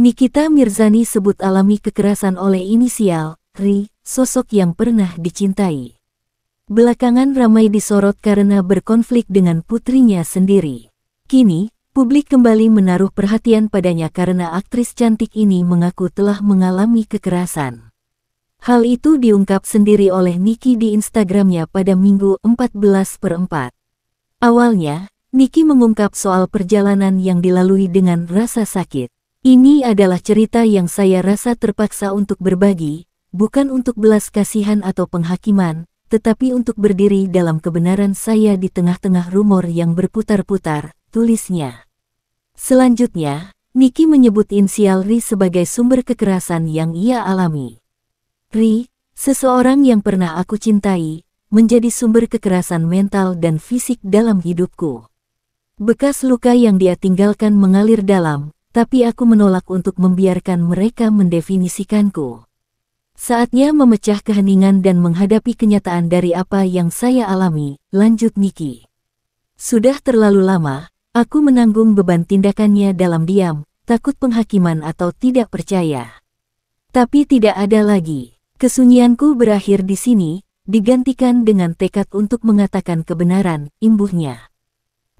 Nikita Mirzani sebut alami kekerasan oleh inisial Ri, sosok yang pernah dicintai. Belakangan ramai disorot karena berkonflik dengan putrinya sendiri. Kini, publik kembali menaruh perhatian padanya karena aktris cantik ini mengaku telah mengalami kekerasan. Hal itu diungkap sendiri oleh Niki di Instagramnya pada Minggu 14 per 4. Awalnya, Niki mengungkap soal perjalanan yang dilalui dengan rasa sakit. Ini adalah cerita yang saya rasa terpaksa untuk berbagi, bukan untuk belas kasihan atau penghakiman, tetapi untuk berdiri dalam kebenaran saya di tengah-tengah rumor yang berputar-putar, tulisnya. Selanjutnya, Niki menyebut inisial Ri sebagai sumber kekerasan yang ia alami. Ri, seseorang yang pernah aku cintai, menjadi sumber kekerasan mental dan fisik dalam hidupku. Bekas luka yang dia tinggalkan mengalir dalam, tapi aku menolak untuk membiarkan mereka mendefinisikanku. Saatnya memecah keheningan dan menghadapi kenyataan dari apa yang saya alami, lanjut Niki. Sudah terlalu lama, aku menanggung beban tindakannya dalam diam, takut penghakiman atau tidak percaya. Tapi tidak ada lagi. Kesunyianku berakhir di sini, digantikan dengan tekad untuk mengatakan kebenaran, imbuhnya.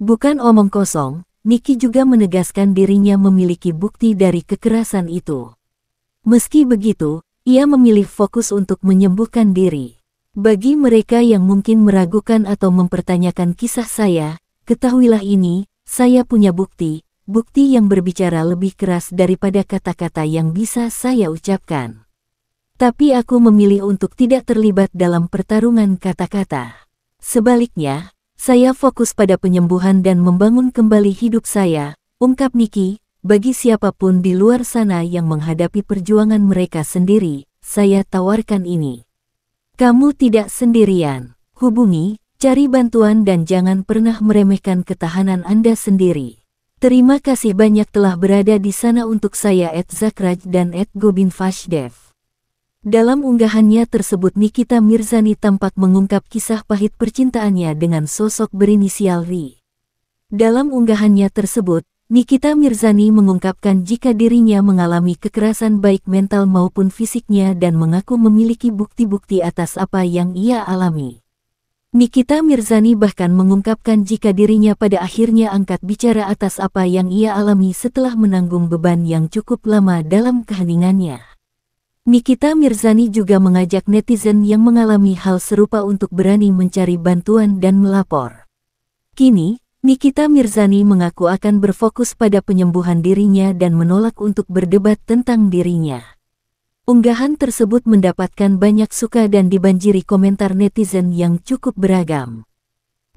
Bukan omong kosong, Niki juga menegaskan dirinya memiliki bukti dari kekerasan itu. Meski begitu, ia memilih fokus untuk menyembuhkan diri. Bagi mereka yang mungkin meragukan atau mempertanyakan kisah saya, ketahuilah ini, saya punya bukti, bukti yang berbicara lebih keras daripada kata-kata yang bisa saya ucapkan. Tapi aku memilih untuk tidak terlibat dalam pertarungan kata-kata. Sebaliknya, saya fokus pada penyembuhan dan membangun kembali hidup saya, ungkap Niki, bagi siapapun di luar sana yang menghadapi perjuangan mereka sendiri, saya tawarkan ini. Kamu tidak sendirian. Hubungi, cari bantuan dan jangan pernah meremehkan ketahanan Anda sendiri. Terima kasih banyak telah berada di sana untuk saya Ed Zakraj dan Ed Gobin Fashdev. Dalam unggahannya tersebut Nikita Mirzani tampak mengungkap kisah pahit percintaannya dengan sosok berinisial Ri. Dalam unggahannya tersebut, Nikita Mirzani mengungkapkan jika dirinya mengalami kekerasan baik mental maupun fisiknya dan mengaku memiliki bukti-bukti atas apa yang ia alami. Nikita Mirzani bahkan mengungkapkan jika dirinya pada akhirnya angkat bicara atas apa yang ia alami setelah menanggung beban yang cukup lama dalam keheningannya. Nikita Mirzani juga mengajak netizen yang mengalami hal serupa untuk berani mencari bantuan dan melapor. Kini, Nikita Mirzani mengaku akan berfokus pada penyembuhan dirinya dan menolak untuk berdebat tentang dirinya. Unggahan tersebut mendapatkan banyak suka dan dibanjiri komentar netizen yang cukup beragam.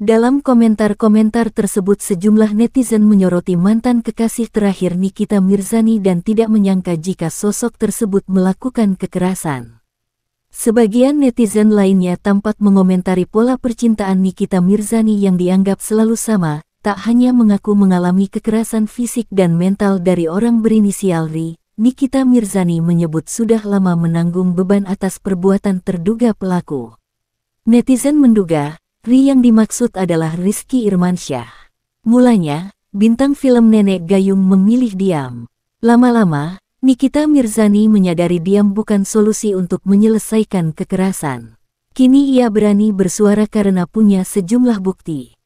Dalam komentar-komentar tersebut sejumlah netizen menyoroti mantan kekasih terakhir Nikita Mirzani dan tidak menyangka jika sosok tersebut melakukan kekerasan. Sebagian netizen lainnya tampak mengomentari pola percintaan Nikita Mirzani yang dianggap selalu sama, tak hanya mengaku mengalami kekerasan fisik dan mental dari orang berinisial Ri, Nikita Mirzani menyebut sudah lama menanggung beban atas perbuatan terduga pelaku. Netizen menduga, Ri yang dimaksud adalah Rizky Irmansyah. Mulanya, bintang film Nenek Gayung memilih diam. Lama-lama, Nikita Mirzani menyadari diam bukan solusi untuk menyelesaikan kekerasan. Kini ia berani bersuara karena punya sejumlah bukti.